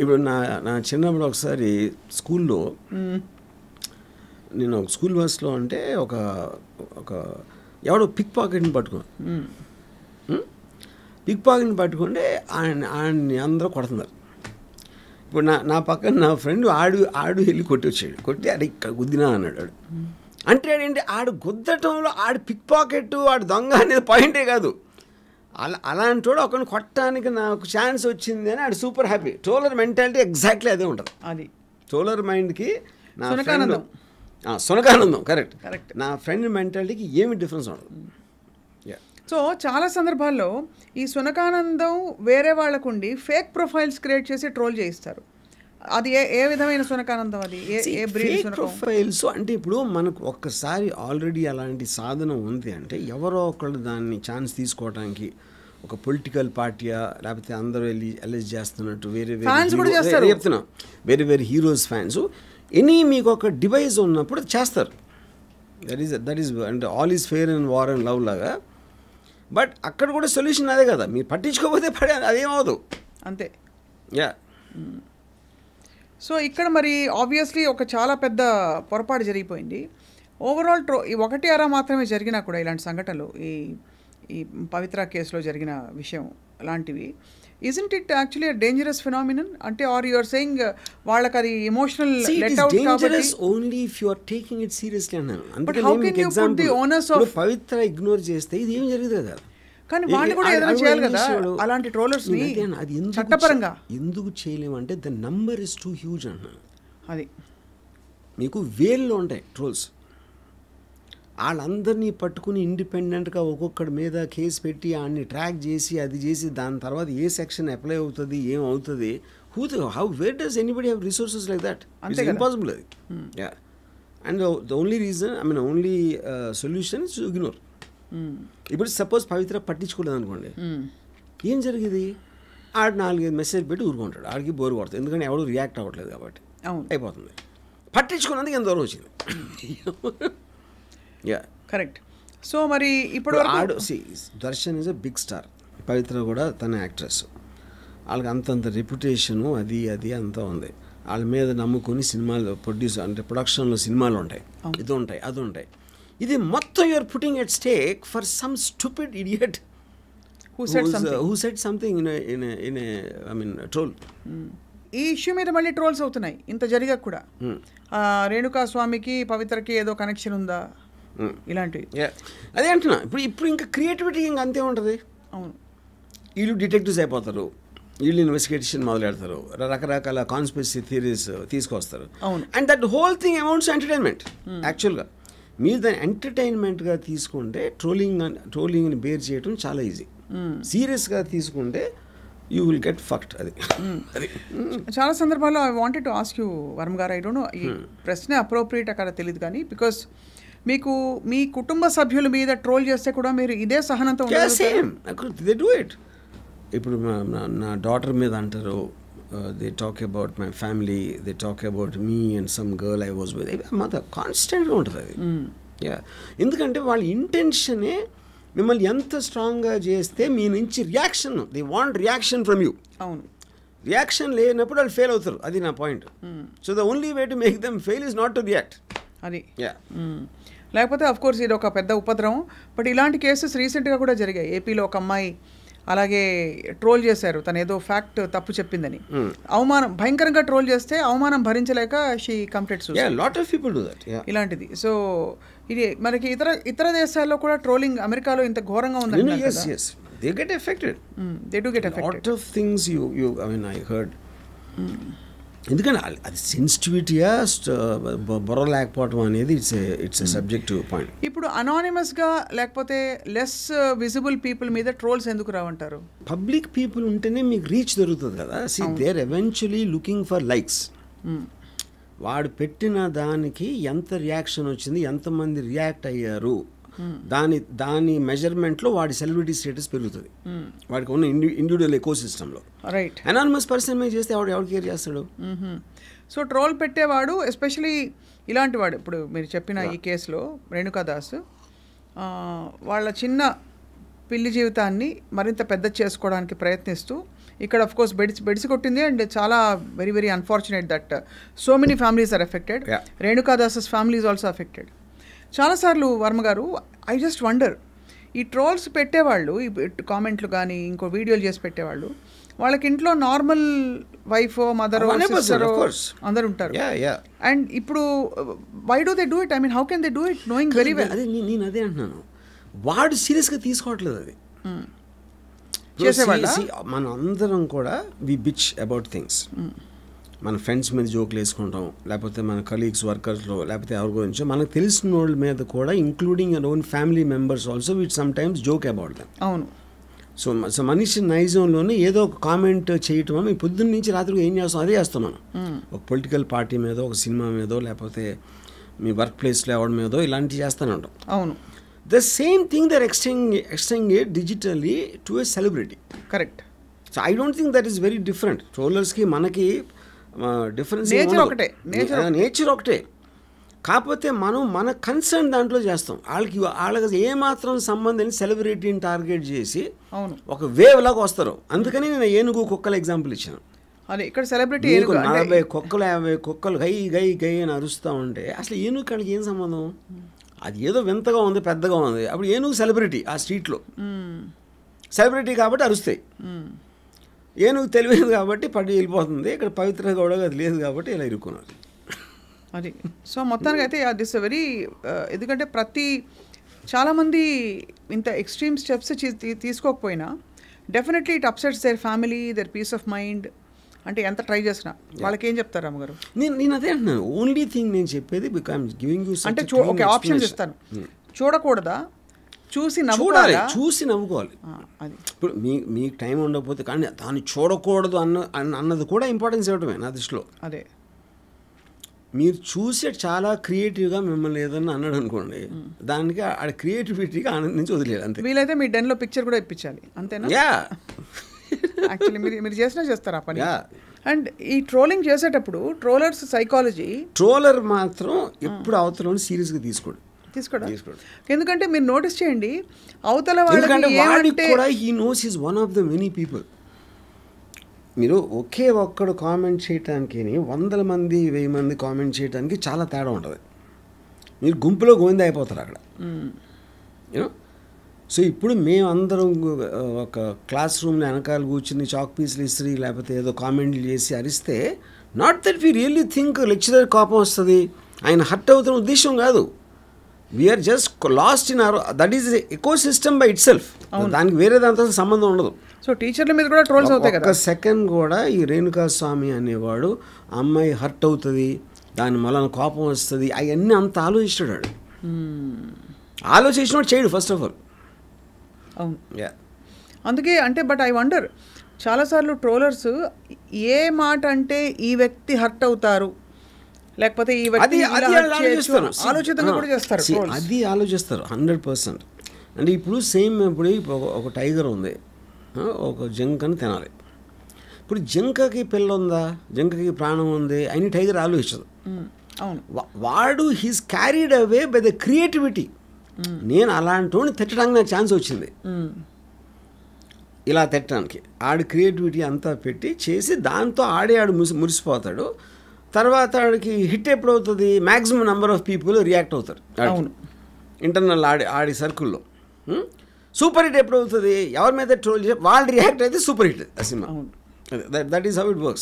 ఇప్పుడు నా నా చిన్నప్పుడు ఒకసారి స్కూల్లో నేను ఒక స్కూల్ బస్లో అంటే ఒక ఒక ఎవడో పిక్ పాకెట్ని పట్టుకున్నాను పిక్ పాకెట్ని పట్టుకుంటే ఆయన ఆయన్ని అందరూ కొడుతున్నారు ఇప్పుడు నా నా పక్కన నా ఫ్రెండ్ ఆడు ఆడు వెళ్ళి కొట్టి వచ్చాడు కొట్టి అది ఇక్కడ గుద్దినా అన్నాడు అంటే ఏంటి ఆడు గుద్దటంలో ఆడు పిక్ పాకెట్ ఆడు దొంగ అనేది పాయింటే కాదు అలా అలాంటి వాడు ఒకరిని కొట్టడానికి నాకు ఛాన్స్ వచ్చింది అని ఆడు super happy troller mentality exactly అదే ఉంటుంది అది ట్రోలర్ మైండ్కి నా సునకానందం కరెక్ట్ కరెక్ట్ నా ఫ్రెండ్ మెంటాలిటీకి ఏమి డిఫరెన్స్ ఉండదు సో చాలా సందర్భాల్లో ఈ సునకానందం వేరే వాళ్ళకుండి ఫేక్ ప్రొఫైల్స్ క్రియేట్ చేసి ట్రోల్ చేయిస్తారు అది ఏ ఏ విధమైన సునకానందం అది ఏ ఏ ప్రొఫైల్స్ అంటే ఇప్పుడు మనకు ఒక్కసారి ఆల్రెడీ అలాంటి సాధనం ఉంది అంటే ఎవరో ఒకళ్ళు దాన్ని ఛాన్స్ తీసుకోవడానికి ఒక పొలిటికల్ పార్టీయా లేకపోతే అందరూ వెళ్ళి అలెజ్ చేస్తున్నట్టు వేరే వేరే చెప్తున్నా వేరే వేరే హీరోస్ ఫ్యాన్స్ ఎనీ మీకు ఒక డివైజ్ ఉన్నప్పుడు చేస్తారు దట్ ఈస్ దట్ ఈస్ అంటే all is fair and war and love లాగా బట్ అక్కడ కూడా సొల్యూషన్ అదే కదా మీరు పట్టించుకోకపోతే పడే అదేమవదు అంతే యా సో ఇక్కడ మరి ఆబ్వియస్లీ ఒక చాలా పెద్ద పొరపాటు జరిగిపోయింది ఓవరాల్ ట్రో ఈ ఒకటి అర మాత్రమే జరిగినా కూడా ఇలాంటి సంఘటనలు ఈ ఈ పవిత్ర కేసులో జరిగిన విషయం లాంటివి isn't it actually dangerous phenomenon అంటే ఆర్ యు ఆర్ సేయింగ్ వాళ్ళకి అది emotional only if you are taking it seriously అన్నాను ఓనర్స్ ఆఫ్ పవిత్ర ఇగ్నోర్ చేస్తే ఇది ఏం జరగదు కదా కానీ వాళ్ళు కూడా ఏదైనా చేయాలి కదా అలాంటి ట్రోలర్స్ అది చట్టపరంగా ఎందుకు చేయలేము అంటే the number is too huge అన్నాను అది మీకు వేల్లో ఉంటాయి ట్రోల్స్ వాళ్ళందరినీ పట్టుకుని ఇండిపెండెంట్గా ఒక్కొక్కడి మీద కేసు పెట్టి వాడిని ట్రాక్ చేసి అది చేసి దాని తర్వాత ఏ సెక్షన్ అప్లై అవుతుంది ఏం అవుతుంది who how where does anybody have resources like that అంటే ఇంపాసిబుల్ అది and the only reason I mean only solution is ignore ఇప్పుడు సపోజ్ పవిత్ర పట్టించుకోలేదు అనుకోండి hmm. ఏం జరిగేది ఆడు నాలుగైదు మెసేజ్ పెట్టి ఊరుకుంటాడు ఆడికి బోరు పడుతుంది ఎందుకంటే ఎవడు రియాక్ట్ అవ్వట్లేదు కాబట్టి అయిపోతుంది పట్టించుకున్నందుకు ఎంత దూరం వచ్చింది hmm. యా కరెక్ట్ సో మరి ఇప్పుడు ఆడు Darshan is a big star Pavithra కూడా తన యాక్ట్రెస్ వాళ్ళకి అంతంత రెప్యుటేషను అది అది అంతా ఉంది వాళ్ళ మీద నమ్ముకొని సినిమాలు ప్రొడ్యూస్ అంటే ప్రొడక్షన్లో సినిమాలు ఉంటాయి ఇది ఉంటాయి అది ఉంటాయి ఇది మొత్తం you are putting at stake for some stupid idiot who said something in in I mean troll ఈ ఇష్యూ మీద మళ్ళీ ట్రోల్స్ అవుతున్నాయి ఇంత జరిగా కూడా hmm. రేణుకా స్వామికి పవిత్రకి ఏదో కనెక్షన్ ఉందా Hmm. ఇలాంటివి అదే అంటున్నా ఇప్పుడు ఇప్పుడు ఇంకా క్రియేటివిటీ ఇంకా అంతే ఉంటుంది అవును వీళ్ళు డిటెక్టివ్స్ అయిపోతారు వీళ్ళు ఇన్వెస్టిగేషన్ మొదలెడతారు రకరకాల కాన్స్పిరసీ థియరీస్ తీసుకొస్తారు and that whole thing amounts entertainment యాక్చువల్గా మీరు దాన్ని ఎంటర్టైన్మెంట్గా తీసుకుంటే ట్రోలింగ్ ట్రోలింగ్ని బేర్ చేయడం చాలా ఈజీ సీరియస్గా hmm. తీసుకుంటే యూ విల్ గెట్ ఫక్ట్ అది hmm. అది చాలా సందర్భాల్లో I wanted to ask you Varma garu I don't know ఈ ప్రశ్న అప్రోప్రియేట్ అక్కడ తెలియదు కానీ బికాస్ మీకు మీ కుటుంబ సభ్యుల మీద ట్రోల్ చేస్తే కూడా మీరు ఇదే సహనంతో సేమ్ దే డూ ఇట్ ఇప్పుడు నా డాటర్ మీద అంటారు they talk about my family they talk about me and some girl I was with కాన్స్టెంట్గా ఉంటుంది అది యా hmm. ఎందుకంటే వాళ్ళ ఇంటెన్షనే మిమ్మల్ని ఎంత స్ట్రాంగ్గా చేస్తే మీ నుంచి reaction they want reaction from you అవును రియాక్షన్ లేనప్పుడు వాళ్ళు ఫెయిల్ అవుతారు అది నా point so the only way to make them fail is not to react అది యా hmm. లేకపోతే కోర్స్ ఇది ఒక పెద్ద ఉపద్రవం బట్ ఇలాంటి కేసెస్ రీసెంట్గా కూడా జరిగాయి ఏపీలో ఒక అమ్మాయి అలాగే ట్రోల్ చేశారు తను ఏదో ఫ్యాక్ట్ తప్పు చెప్పిందని hmm. అవమానం భయంకరంగా ట్రోల్ చేస్తే అవమానం భరించలేక she complete lot of people ఇలాంటిది సో ఇది మనకి ఇతర ఇతర దేశాల్లో కూడా ట్రోలింగ్ అమెరికాలో ఇంత ఘోరంగా ఉందని yes yes they get affected mm, they do get affected ఎందుకంటే అది సెన్సిటివిటీయా బుర్ర లేకపోవడం అనేది ఇట్స్ ఇట్స్ సబ్జెక్టివ్ పాయింట్ ఇప్పుడు అనానిమస్గా లేకపోతే లెస్ విజిబుల్ పీపుల్ మీద ట్రోల్స్ ఎందుకు రావంటారు పబ్లిక్ పీపుల్ ఉంటేనే మీకు రీచ్ దొరుకుతుంది కదా see they're eventually looking for likes వాడు పెట్టిన దానికి ఎంత రియాక్షన్ వచ్చింది ఎంతమంది రియాక్ట్ అయ్యారు దాని దాని మెజర్మెంట్లో వాడి సెలబ్రిటీ స్టేటస్ పెరుగుతుంది వాడికి ఉన్న ఇండి ఇండివిజువల్ ఎకో సిస్టంలో రైట్ అనానిమస్ పర్సన్ మీద చేస్తే వాడు ఎవరు కేర్ చేస్తాడు సో ట్రోల్ పెట్టేవాడు ఎస్పెషలీ ఇలాంటి వాడు ఇప్పుడు మీరు చెప్పిన ఈ కేసులో రేణుకాదాస్ వాళ్ళ చిన్న పిల్లి జీవితాన్ని మరింత పెద్ద చేసుకోవడానికి ప్రయత్నిస్తూ ఇక్కడ అఫ్ కోర్స్ బెడిసి బెడిసి కొట్టింది అండ్ చాలా very very unfortunate that so many families are affected రేణుకాదాసస్ ఫ్యామిలీస్ ఆల్సో అఫెక్టెడ్ చాలాసార్లు వర్మగారు ఐ జస్ట్ వండర్ ఈ ట్రోల్స్ పెట్టేవాళ్ళు ఈ కామెంట్లు కానీ ఇంకో వీడియోలు చేసి పెట్టేవాళ్ళు వాళ్ళకి ఇంట్లో నార్మల్ వైఫ్ మదర్ అందరు ఉంటారు అండ్ ఇప్పుడు why do they do it I mean how can they do it knowing very well అదే నేను అదే అంటున్నాను వాడు సీరియస్గా తీసుకోవట్లేదు అది మనం అందరం కూడా వి బిచ్ అబౌట్ థింగ్స్ మన ఫ్రెండ్స్ మీద జోకులు వేసుకుంటాం లేకపోతే మన కలీగ్స్ వర్కర్స్లో లేకపోతే ఎవరి గురించో మనకు తెలిసిన వాళ్ళ మీద కూడా including our own family members also with sometimes joke about them అవును సో సో మనిషి నైజంలోనే ఏదో ఒక కామెంట్ చేయటం అని పొద్దున్న నుంచి రాత్రికి ఏం చేస్తాం అదే చేస్తాం మనం ఒక పొలిటికల్ పార్టీ మీద ఒక సినిమా మీదో లేకపోతే మీ వర్క్ ప్లేస్లో ఎవరి మీదో ఇలాంటివి చేస్తాను ఉంటాం అవును the same thing there extending extending digitally to a celebrity correct so I don't think that is very different ట్రోలర్స్కి మనకి డిఫరెన్స్ నేచర్ ఒకటే నేచర్ నేచర్ ఒకటే కాకపోతే మనం మన కన్సర్న్ దాంట్లో చేస్తాం వాళ్ళకి వాళ్ళకి ఏమాత్రం సంబంధించి సెలబ్రిటీని టార్గెట్ చేసి అవును ఒక వేవ్ లాగా వస్తారు అందుకని నేను ఏనుగు కుక్కల ఎగ్జాంపుల్ ఇచ్చాను అదే ఇక్కడ సెలబ్రిటీ నలభై కుక్కలు యాభై కుక్కలు గై గై గై అని అరుస్తూ ఉంటే అసలు ఏనుగు కాడికి ఏం సంబంధం అది ఏదో వింతగా ఉంది పెద్దగా ఉంది అప్పుడు ఏనుగు సెలబ్రిటీ ఆ స్ట్రీట్లో సెలబ్రిటీ కాబట్టి అరుస్తాయి ఏనుగు తెలియదు కాబట్టి పడి వెళ్ళిపోతుంది ఇక్కడ పవిత్ర గౌడగా అది లేదు కాబట్టి ఇలా ఇరుక్కున్నారు అది సో మొత్తానికి అయితే దిస్ వెరీ ఎందుకంటే ప్రతి చాలామంది ఇంత ఎక్స్ట్రీమ్ స్టెప్స్ తీసుకోకపోయినా definitely it upsets their family their peace of mind అంటే ఎంత ట్రై చేసినా వాళ్ళకి ఏం చెప్తారు అమ్మగారు నేను నేను అదే అంటున్నాను ఓన్లీ థింగ్ నేను చెప్పేది బికామ్ గివింగ్ యూ అంటే ఓకే ఆప్షన్ ఇస్తాను చూడకూడదా చూసి చూడాలి చూసి నవ్వుకోవాలి ఇప్పుడు మీ మీకు టైం ఉండకపోతే కానీ దాన్ని చూడకూడదు అన్న అన్నది కూడా ఇంపార్టెన్స్ ఇవ్వటమే నా దృష్టిలో అదే మీరు చూసే చాలా క్రియేటివ్గా మిమ్మల్ని ఏదన్నా అన్నాడు అనుకోండి దానికి ఆ క్రియేటివిటీగా ఆనందించి వదిలేదు అంతే వీలైతే మీ డెన్లో పిక్చర్ కూడా ఇప్పించాలి అంతేనా యా మీరు మీరు చేసినా చేస్తారు ఆ పని అండ్ ఈ ట్రోలింగ్ చేసేటప్పుడు ట్రోలర్స్ సైకాలజీ ట్రోలర్ మాత్రం ఎప్పుడు అవతలని సీరియస్గా తీసుకోడు తీసుకోడా ఎందుకంటే మీరు నోటీస్ చేయండి అవతల వాళ్ళకి he knows one of the many people మీరు ఒకే ఒక్కడు కామెంట్ చేయడానికి వందల మంది వెయ్యి మంది కామెంట్ చేయడానికి చాలా తేడా ఉంటుంది మీరు గుంపులో గోవింద అయిపోతారు అక్కడ సో ఇప్పుడు మేమందరం ఒక క్లాస్ రూమ్లో వెనకాల కూర్చుని చాక్ పీస్లు ఇస్త్రీ లేకపోతే ఏదో కామెంట్లు చేసి అరిస్తే not that we really think lecturer కోపం వస్తుంది ఆయన హర్ట్ అవుతున్న ఉద్దేశం కాదు we are just lost in our that is ecosystem by itself దానికి వేరే దాంతో సంబంధం ఉండదు సో టీచర్ల మీద కూడా ట్రోల్స్ అవుతాయి కదా సెకండ్ కూడా ఈ రేణుకా స్వామి అనేవాడు అమ్మాయి హర్ట్ అవుతుంది దాని మొలన కోపం వస్తుంది అవన్నీ అంత ఆలోచించాడు వాడు hmm. ఆలోచించినోడు చేయడు ఫస్ట్ ఆఫ్ ఆల్ అందుకే అంటే బట్ ఐ వండర్ చాలాసార్లు ట్రోలర్స్ ఏ మాట అంటే ఈ వ్యక్తి హర్ట్ అవుతారు లేకపోతే అది ఆలోచిస్తారు హండ్రెడ్ పర్సెంట్ అంటే ఇప్పుడు సేమ్ ఇప్పుడు ఒక టైగర్ ఉంది ఒక అని తినాలి ఇప్పుడు జంకకి పిల్ల ఉందా జంకకి ప్రాణం ఉంది అని టైగర్ ఆలోచించదు వాడు he's carried away by the creativity నేను అలాంటి తిట్టడానికి నాకు ఛాన్స్ వచ్చింది ఇలా తిట్టడానికి ఆడు క్రియేటివిటీ అంతా పెట్టి చేసి దాంతో ఆడే ఆడు మురిసిపోతాడు తర్వాత ఆడికి హిట్ ఎప్పుడవుతుంది maximum number of people react అవుతారు అవును ఇంటర్నల్ ఆడి ఆడి సర్కుల్లో సూపర్ హిట్ ఎప్పుడు అవుతుంది ఎవరి మీద ట్రోల్ చేసి వాళ్ళు రియాక్ట్ అయితే సూపర్ హిట్ ఆ సినిమా that is how it works